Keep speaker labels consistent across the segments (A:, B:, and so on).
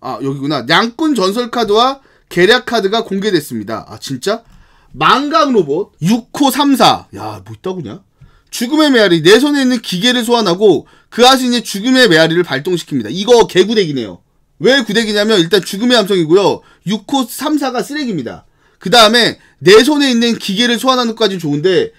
A: 아 여기구나 양꾼 전설 카드와 계략 카드가 공개됐습니다. 아 진짜? 망각 로봇 6호 3사야 뭐 있다구냐? 죽음의 메아리 내 손에 있는 기계를 소환하고 그 하신이 죽음의 메아리를 발동시킵니다. 이거 개구대기네요왜구대기냐면 일단 죽음의 함성이고요. 6호 3사가 쓰레기입니다. 그 다음에 내 손에 있는 기계를 소환하는 것까지 좋은데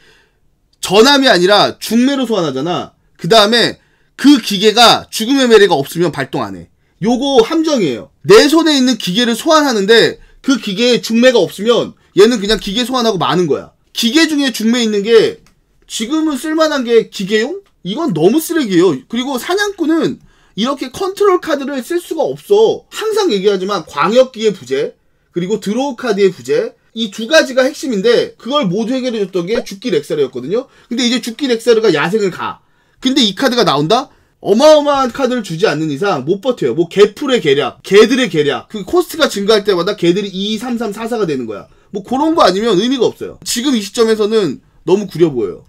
A: 전함이 아니라 중매로 소환하잖아. 그 다음에 그 기계가 죽음의 메아리가 없으면 발동 안 해. 요거 함정이에요. 내 손에 있는 기계를 소환하는데 그 기계에 중매가 없으면 얘는 그냥 기계 소환하고 마는 거야. 기계 중에 중매 있는 게 지금은 쓸만한 게 기계용? 이건 너무 쓰레기예요. 그리고 사냥꾼은 이렇게 컨트롤 카드를 쓸 수가 없어. 항상 얘기하지만 광역기의 부재, 그리고 드로우 카드의 부재, 이 두 가지가 핵심인데 그걸 모두 해결해줬던 게 죽기 렉사르였거든요. 근데 이제 죽기 렉사르가 야생을 가. 근데 이 카드가 나온다? 어마어마한 카드를 주지 않는 이상 못 버텨요. 뭐 개풀의 계략, 개들의 계략, 그 코스트가 증가할 때마다 개들이 2, 3, 3, 4, 4가 되는 거야. 뭐 그런 거 아니면 의미가 없어요. 지금 이 시점에서는 너무 구려 보여요.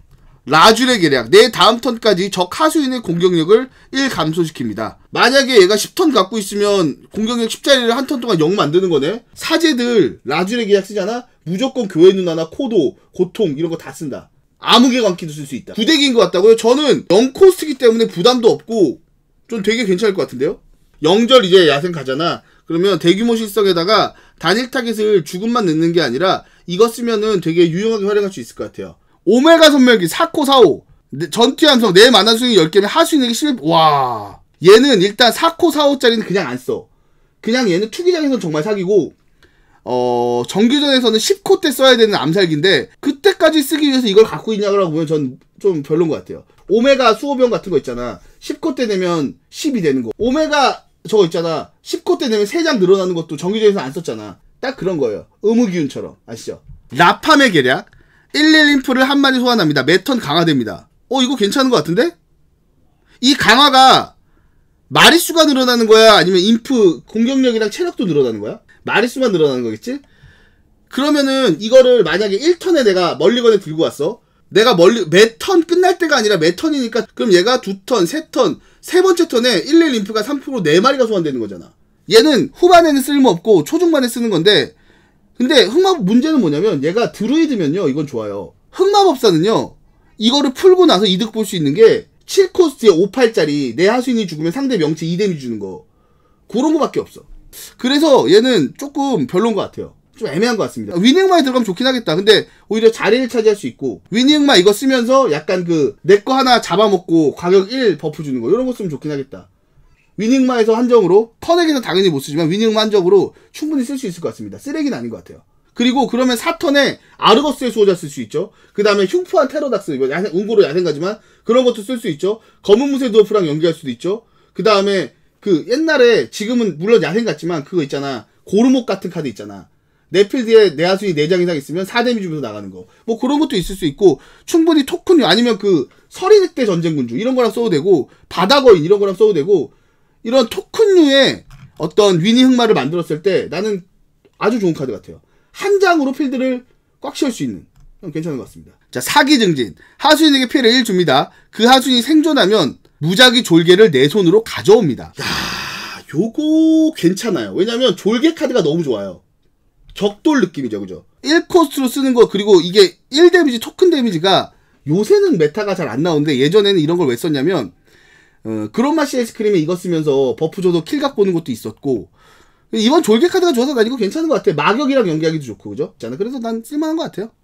A: 라줄의 계략, 내 다음 턴까지 적 하수인의 공격력을 1 감소시킵니다. 만약에 얘가 10턴 갖고 있으면 공격력 10짜리를 한 턴 동안 0 만드는 거네? 사제들 라줄의 계략 쓰잖아? 무조건 교회 누나나 코도, 고통 이런 거 다 쓴다. 아무개 감기도 쓸 수 있다. 부대기인 것 같다고요? 저는 영코스트기 때문에 부담도 없고 좀 되게 괜찮을 것 같은데요? 영절 이제 야생 가잖아. 그러면 대규모 실성에다가 단일 타겟을 죽음만 넣는 게 아니라 이거 쓰면은 되게 유용하게 활용할 수 있을 것 같아요. 오메가 선멸기 4코 4호 전투 함성 내 네 만화 수익 10개면 하수 있는 게 11... 와 얘는 일단 4코 4호짜리는 그냥 안 써. 그냥 얘는 투기장에서 정말 사기고 어, 정규전에서는 10코 때 써야 되는 암살기인데 그때까지 쓰기 위해서 이걸 갖고 있냐고 보면 전 좀 별론 것 같아요. 오메가 수호병 같은 거 있잖아. 10코 때 되면 10이 되는 거. 오메가 저거 있잖아. 10코 때 되면 3장 늘어나는 것도 정규전에서 안 썼잖아. 딱 그런 거예요. 의무기운처럼. 아시죠? 라팜의 계략. 11인프를 한 마리 소환합니다. 매턴 강화됩니다. 어, 이거 괜찮은 것 같은데? 이 강화가 마리수가 늘어나는 거야? 아니면 인프 공격력이랑 체력도 늘어나는 거야? 마리수만 늘어나는 거겠지? 그러면은 이거를 만약에 1턴에 내가 멀리건에 들고 왔어. 내가 멀리 매턴 끝날 때가 아니라 매 턴이니까 그럼 얘가 두 턴, 세 턴, 세 번째 턴에 1, 1 림프가 3%로 4마리가 소환되는 거잖아. 얘는 후반에는 쓸모없고 초중반에 쓰는 건데 근데 흑마법 문제는 뭐냐면 얘가 드루이드면요. 이건 좋아요. 흑마법사는요. 이거를 풀고 나서 이득 볼 수 있는 게 7코스트에 5, 8짜리 내 하수인이 죽으면 상대 명치 2데미 주는 거. 그런 거밖에 없어. 그래서 얘는 조금 별론 것 같아요. 좀 애매한 것 같습니다. 위닝마에 들어가면 좋긴 하겠다. 근데 오히려 자리를 차지할 수 있고 위닝마 이거 쓰면서 약간 그내꺼 하나 잡아먹고 가격 1 버프 주는 거 이런 거 쓰면 좋긴 하겠다. 위닝마에서 한정으로 턴에게는 당연히 못 쓰지만 위닝마 한정으로 충분히 쓸 수 있을 것 같습니다. 쓰레기는 아닌 것 같아요. 그리고 그러면 4턴에 아르거스의 수호자 쓸 수 있죠. 그 다음에 흉포한 테러닥스, 이거 야생, 운고로 야생가지만 그런 것도 쓸 수 있죠. 검은 무쇠 드워프랑 연기할 수도 있죠. 그 다음에 그 옛날에 지금은 물론 야생 같지만 그거 있잖아 고르목 같은 카드 있잖아 내 필드에 내 하수이 4장 이상 있으면 4데미 주면서 나가는 거 뭐 그런 것도 있을 수 있고 충분히 토큰 아니면 그 서리늑대 전쟁군주 이런 거랑 써도 되고 바다거인 이런 거랑 써도 되고 이런 토큰류의 어떤 위니 흑마를 만들었을 때 나는 아주 좋은 카드 같아요 한 장으로 필드를 꽉 채울 수 있는 괜찮은 것 같습니다 자 사기 증진 하수인에게 피해를 1 줍니다 그 하수인이 생존하면 무작위 졸개를 내 손으로 가져옵니다. 야, 요거 괜찮아요. 왜냐면 졸개 카드가 너무 좋아요. 적돌 느낌이죠, 그죠? 1코스트로 쓰는 거, 그리고 이게 1 데미지, 토큰 데미지가 요새는 메타가 잘 안 나오는데 예전에는 이런 걸 왜 썼냐면, 어, 그런맛이 아이스크림에 이거 쓰면서 버프 줘도 킬각 보는 것도 있었고, 이번 졸개 카드가 좋아서 가지고 괜찮은 것 같아. 마격이랑 연기하기도 좋고, 그죠? 그래서 난 쓸만한 것 같아요.